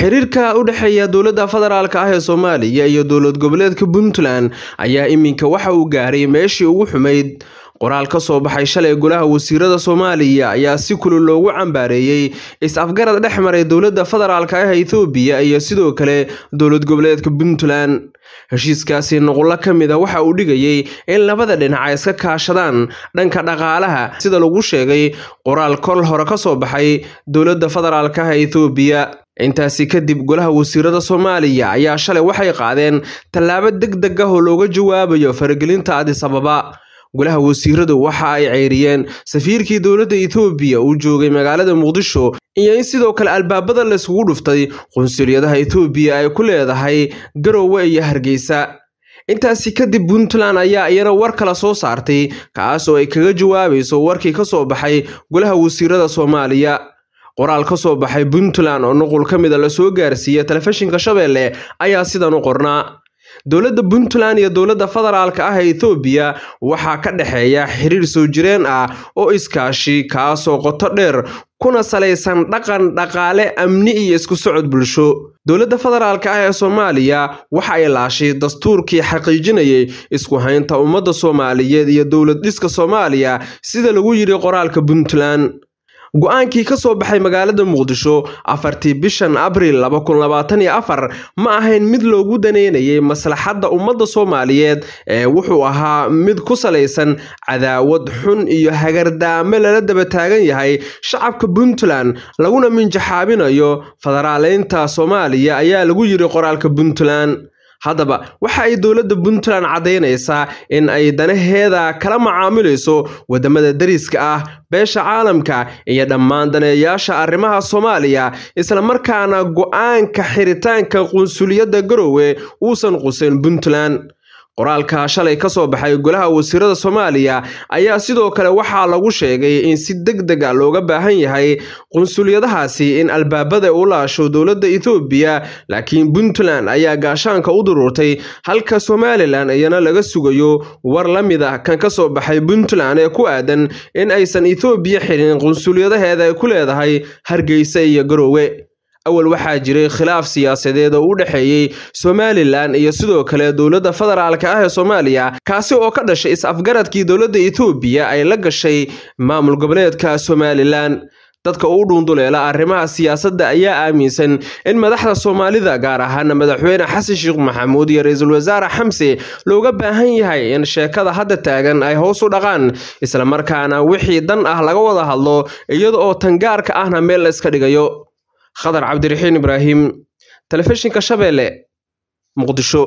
xiriirka u dhexeeya dowladda federaalka ah ee soomaaliya iyo dowlad goboleedka puntland ayaa iminka waxa uu gaaray meeshii ugu xumayd qoraal ka soo baxay shalay golaha wasiirada soomaaliya ayaa si kulul loogu cambaareeyey is-afgarad dhex maray dowladda federaalka ah ee ethoobiya iyo sidoo kale dowlad goboleedka puntland heshiiskaasi noqullo ka mida waxa uu dhigayey in labada dhinaca iska kaashadaan dhanka dhaqaalaha sida lagu sheegay qoraal kol hore ka soo baxay dowladda federaalka ah ee ethoobiya intaasi kadib golaha wasiirada soomaaliya ayaa shalay waxay qaadeen tallaabo degdeg ah oo looga jawaabayo faragelinta adis ababa golaha wasiiradu waxa ay ceyriyeen safiirkii dowladda ethoobiya uu joogay magaalada muqdisho iyo in sidoo kale albaabada laysugu dhuftay qunsuliyadaha ethoobiya ay ku leedahay garowe iyo hargeysa intaasi kadib puntland ayaa iyana war kala soo saartay kaas oo ay kaga jawaabayso warkii ka soo baxay golaha wasiirada soomaaliya qoraal ka soo baxay puntland oo nuqul ka mida ah lasoo gaarsiiyey telefishinka shabeelle ayaa sidan u qornaa dowladda puntland iyo dowladda federaalka ah ee ethoobiya waxaa ka dhexeeya xiriir soo jireen ah oo iskaashi kaasoo qoto dheer kuna salaysan dhaqan dhaqaale amni iyo isku socod bulsho dowladda federaalka ah ee soomaaliya waxa ay laashay dastuurkii xaqiijinayay isku haynta ummadda soomaaliyeed iyo dowlad dhiska soomaaliya sida lagu yidhi qoraalka puntland go'aankii ka soo baxay magaalada muqdisho afartii bishan abril ma ahayn mid loogu daneynayay maslaxadda ummadda soomaaliyeed ee wuxuu ahaa mid ku salaysan cadaawad xun iyo hagardaame lala daba taagan yahay shacabka puntland laguna minjaxaabinayo federaaleynta soomaaliya ayaa lagu yiri qoraalka puntland haddaba waxa ay dowladda puntland caddaynaysaa in ay danaheeda kala macaamilayso waddamada dariska ah beesha caalamka iyo dhammaan daneeyaasha arrimaha soomaaliya isla markaana go'aanka xiritaanka qunsuliyadda garowe uusan qusin puntland qoraalka shalay ka soo baxay golaha wasiirada soomaaliya ayaa sidoo kale waxaa lagu sheegay in si deg deg ah looga baahan yahay qunsuliyadahaasi in albaabada u laasho dowladda ethoobiya laakiin puntland ayaa gaashaanka u dururtay halka somalilan iyana laga sugayo war la mid ah kan ka soo baxay puntland ee ku aadan in aysan ethoobiya xirin qunsuliyadaheeda ay ku leedahay hargeysa iyo garoowe awal waxaa jiray khilaaf siyaasadeed oo u dhexeeyey somalilan iyo sidoo kale dowladda federaalka ah ee soomaaliya kaasi oo ka dhashay is-afgaradkii dowladda etoobiya ay la gashay maamul goboleedka somalilan dadka u dhuunduleela arrimaha siyaasadda ayaa aaminsan in madaxda soomaalida gaar ahaana madaxweyne xasan sheekh maxamuud iyo ra-iisul wasaare xamse looga baahan yahay in sheekada hadda taagan ay hoos u dhaqaan isla markaana wixii dan ah laga wada hadlo iyada oo tangaarka ahna meel la iska dhigayo khadar cabdiraxiin ibraahim telefishinka shabeelle muqdisho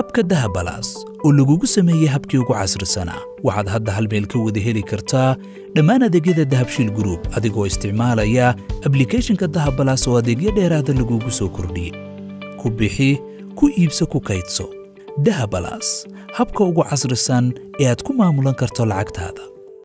abka dahabalaas oo lagugu sameeyey habkii ugu casrisanaa waxaad hadda hal meel ka wada heli kartaa dhammaan adeegyada dahabshiil gruub adigoo isticmaalaya ablikhethonka dahabalaas oo adeegyo dheeraada lagugu soo kordhiyey ku bixi ku iibso ku kaydso dahabalas habka ugu casrisan ee aad ku maamulan karto lacagtaada